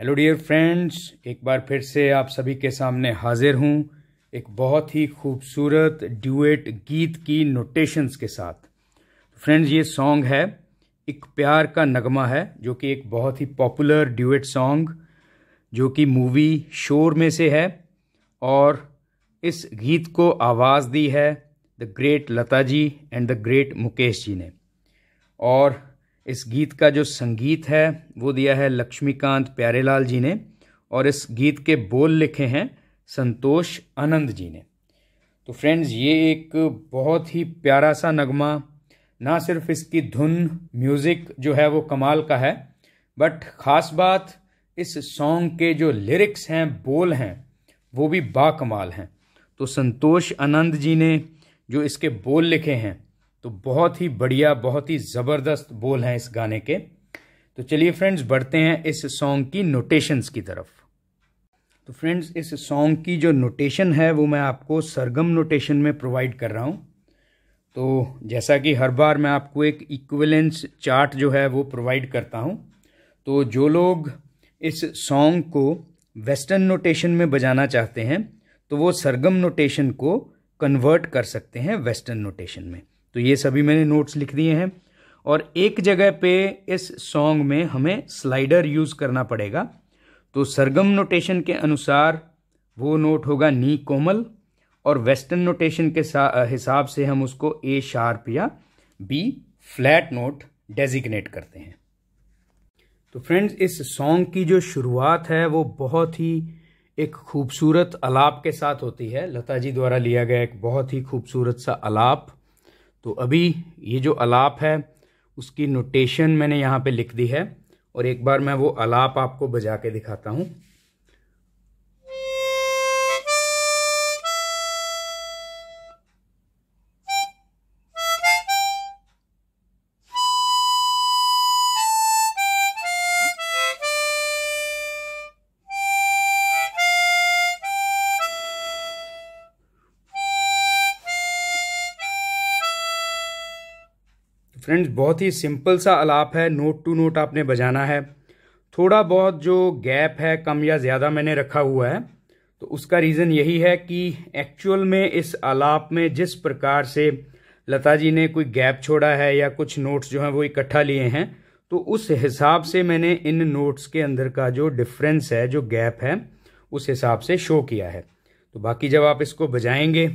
hello dear friends एक बार फिर से आप सभी के सामने हाजिर हूँ एक बहुत ही खूबसूरत ड्यूएट गीत की नोटेशंस के साथ फ्रेंड्स ये सॉन्ग है एक प्यार का नगमा है जो कि एक बहुत ही पॉपुलर ड्यूएट सॉन्ग जो कि मूवी शोर में से है और इस गीत को आवाज़ दी है the great Lata ji and the great Mukesh ji ने और इस गीत का जो संगीत है वो दिया है लक्ष्मीकांत प्यारेलाल जी ने और इस गीत के बोल लिखे हैं संतोष आनंद जी ने तो फ्रेंड्स ये एक बहुत ही प्यारा सा नगमा ना सिर्फ इसकी धुन म्यूज़िक जो है वो कमाल का है बट ख़ास बात इस सॉन्ग के जो लिरिक्स हैं बोल हैं वो भी बाकमाल हैं तो संतोष आनंद जी ने जो इसके बोल लिखे हैं तो बहुत ही बढ़िया बहुत ही ज़बरदस्त बोल हैं इस गाने के तो चलिए फ्रेंड्स बढ़ते हैं इस सॉन्ग की नोटेशंस की तरफ तो फ्रेंड्स इस सॉन्ग की जो नोटेशन है वो मैं आपको सरगम नोटेशन में प्रोवाइड कर रहा हूँ तो जैसा कि हर बार मैं आपको एक इक्वलेंस चार्ट जो है वो प्रोवाइड करता हूँ तो जो लोग इस सॉन्ग को वेस्टर्न नोटेशन में बजाना चाहते हैं तो वो सरगम नोटेशन को कन्वर्ट कर सकते हैं वेस्टर्न नोटेशन में तो ये सभी मैंने नोट्स लिख दिए हैं और एक जगह पे इस सॉन्ग में हमें स्लाइडर यूज़ करना पड़ेगा तो सरगम नोटेशन के अनुसार वो नोट होगा नी कोमल और वेस्टर्न नोटेशन के हिसाब से हम उसको ए शार्प या बी फ्लैट नोट डेजिग्नेट करते हैं तो फ्रेंड्स इस सॉन्ग की जो शुरुआत है वो बहुत ही एक खूबसूरत अलाप के साथ होती है लता जी द्वारा लिया गया एक बहुत ही खूबसूरत सा अलाप तो अभी ये जो अलाप है उसकी नोटेशन मैंने यहाँ पे लिख दी है और एक बार मैं वो अलाप आपको बजा के दिखाता हूँ फ्रेंड्स बहुत ही सिंपल सा अलाप है नोट टू नोट आपने बजाना है थोड़ा बहुत जो गैप है कम या ज़्यादा मैंने रखा हुआ है तो उसका रीज़न यही है कि एक्चुअल में इस अलाप में जिस प्रकार से लता जी ने कोई गैप छोड़ा है या कुछ नोट्स जो हैं वो इकट्ठा लिए हैं तो उस हिसाब से मैंने इन नोट्स के अंदर का जो डिफरेंस है जो गैप है उस हिसाब से शो किया है तो बाकी जब आप इसको बजाएंगे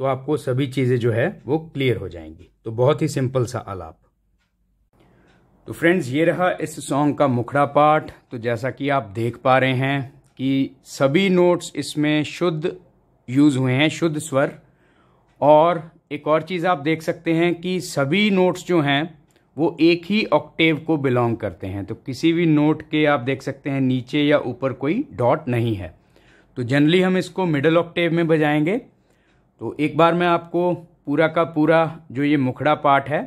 तो आपको सभी चीज़ें जो है वो क्लियर हो जाएंगी तो बहुत ही सिंपल सा आलाप तो फ्रेंड्स ये रहा इस सॉन्ग का मुखड़ा पार्ट तो जैसा कि आप देख पा रहे हैं कि सभी नोट्स इसमें शुद्ध यूज़ हुए हैं शुद्ध स्वर और एक और चीज़ आप देख सकते हैं कि सभी नोट्स जो हैं वो एक ही ऑक्टेव को बिलोंग करते हैं तो किसी भी नोट के आप देख सकते हैं नीचे या ऊपर कोई डॉट नहीं है तो जनरली हम इसको मिडल ऑक्टेव में बजाएंगे तो एक बार मैं आपको पूरा का पूरा जो ये मुखड़ा पार्ट है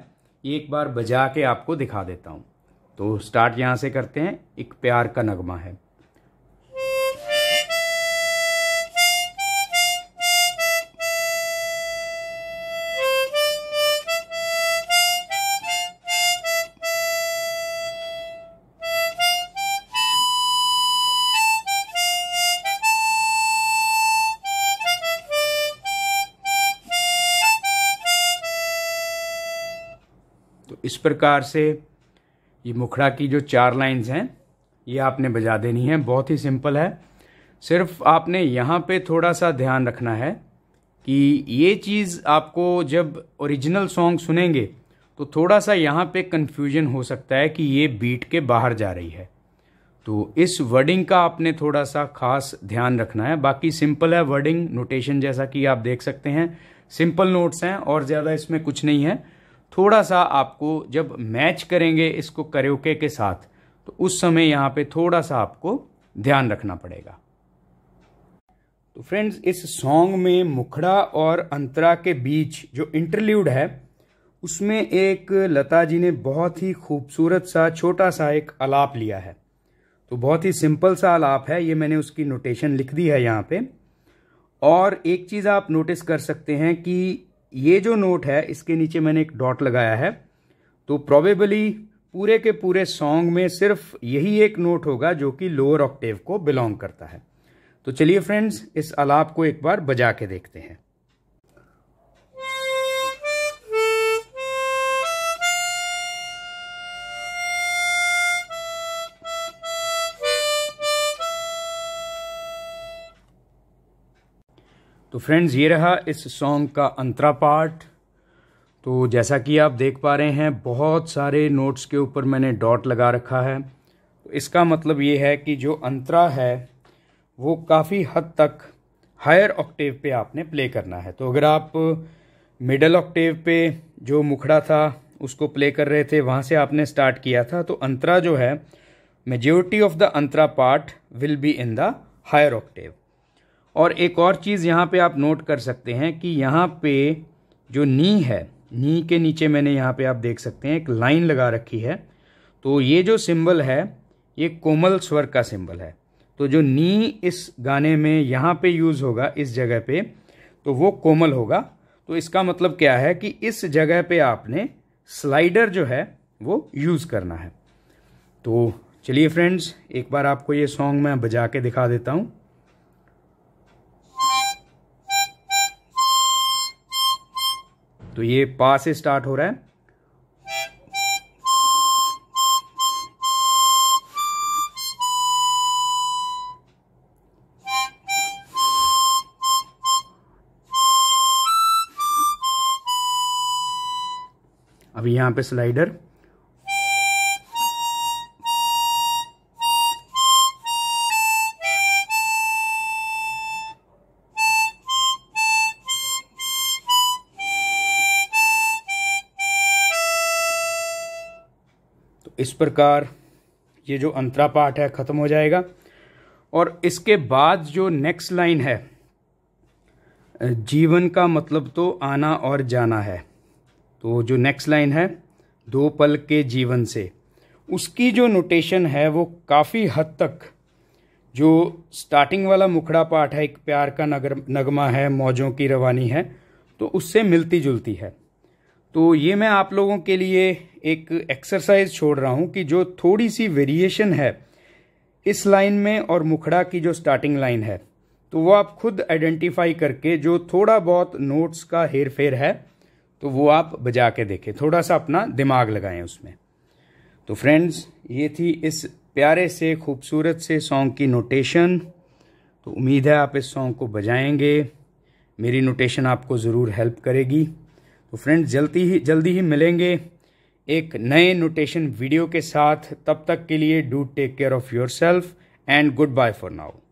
ये एक बार बजा के आपको दिखा देता हूँ तो स्टार्ट यहाँ से करते हैं एक प्यार का नगमा है इस प्रकार से ये मुखड़ा की जो चार लाइंस हैं ये आपने बजा देनी है बहुत ही सिंपल है सिर्फ आपने यहाँ पे थोड़ा सा ध्यान रखना है कि ये चीज़ आपको जब ओरिजिनल सॉन्ग सुनेंगे तो थोड़ा सा यहाँ पे कन्फ्यूजन हो सकता है कि ये बीट के बाहर जा रही है तो इस वर्डिंग का आपने थोड़ा सा खास ध्यान रखना है बाकी सिंपल है वर्डिंग नोटेशन जैसा कि आप देख सकते हैं सिंपल नोट्स हैं और ज़्यादा इसमें कुछ नहीं है थोड़ा सा आपको जब मैच करेंगे इसको करोके के साथ तो उस समय यहाँ पे थोड़ा सा आपको ध्यान रखना पड़ेगा तो फ्रेंड्स इस सॉन्ग में मुखड़ा और अंतरा के बीच जो इंटरल्यूड है उसमें एक लता जी ने बहुत ही खूबसूरत सा छोटा सा एक आलाप लिया है तो बहुत ही सिंपल सा आलाप है ये मैंने उसकी नोटेशन लिख दी है यहाँ पे और एक चीज़ आप नोटिस कर सकते हैं कि ये जो नोट है इसके नीचे मैंने एक डॉट लगाया है तो प्रोबेबली पूरे के पूरे सॉन्ग में सिर्फ यही एक नोट होगा जो कि लोअर ऑक्टेव को बिलोंग करता है तो चलिए फ्रेंड्स इस अलाप को एक बार बजा के देखते हैं तो फ्रेंड्स ये रहा इस सॉन्ग का अंतरा पार्ट तो जैसा कि आप देख पा रहे हैं बहुत सारे नोट्स के ऊपर मैंने डॉट लगा रखा है तो इसका मतलब ये है कि जो अंतरा है वो काफ़ी हद तक हायर ऑक्टेव पे आपने प्ले करना है तो अगर आप मिडल ऑक्टेव पे जो मुखड़ा था उसको प्ले कर रहे थे वहाँ से आपने स्टार्ट किया था तो अंतरा जो है majority of the antara part will be in the higher octave और एक और चीज़ यहाँ पे आप नोट कर सकते हैं कि यहाँ पे जो नी है नी के नीचे मैंने यहाँ पे आप देख सकते हैं एक लाइन लगा रखी है तो ये जो सिंबल है ये कोमल स्वर का सिंबल है तो जो नी इस गाने में यहाँ पे यूज़ होगा इस जगह पे तो वो कोमल होगा तो इसका मतलब क्या है कि इस जगह पे आपने स्लाइडर जो है वो यूज़ करना है तो चलिए फ्रेंड्स एक बार आपको ये सॉन्ग मैं बजा के दिखा देता हूँ तो ये पा से स्टार्ट हो रहा है अब यहां पे स्लाइडर इस प्रकार ये जो अंतरा पार्ट है ख़त्म हो जाएगा और इसके बाद जो नेक्स्ट लाइन है जीवन का मतलब तो आना और जाना है तो जो नेक्स्ट लाइन है दो पल के जीवन से उसकी जो नोटेशन है वो काफ़ी हद तक जो स्टार्टिंग वाला मुखड़ा पाठ है एक प्यार का नगर नगमा है मौजों की रवानी है तो उससे मिलती जुलती है तो ये मैं आप लोगों के लिए एक एक्सरसाइज छोड़ रहा हूँ कि जो थोड़ी सी वेरिएशन है इस लाइन में और मुखड़ा की जो स्टार्टिंग लाइन है तो वो आप खुद आइडेंटिफाई करके जो थोड़ा बहुत नोट्स का हेर फेर है तो वो आप बजा के देखें थोड़ा सा अपना दिमाग लगाएं उसमें तो फ्रेंड्स ये थी इस प्यारे से खूबसूरत से सॉन्ग की नोटेशन तो उम्मीद है आप इस सॉन्ग को बजाएंगे मेरी नोटेशन आपको ज़रूर हेल्प करेगी तो फ्रेंड्स जल्दी ही जल्दी ही मिलेंगे एक नए नोटेशन वीडियो के साथ तब तक के लिए do take care of yourself and goodbye for now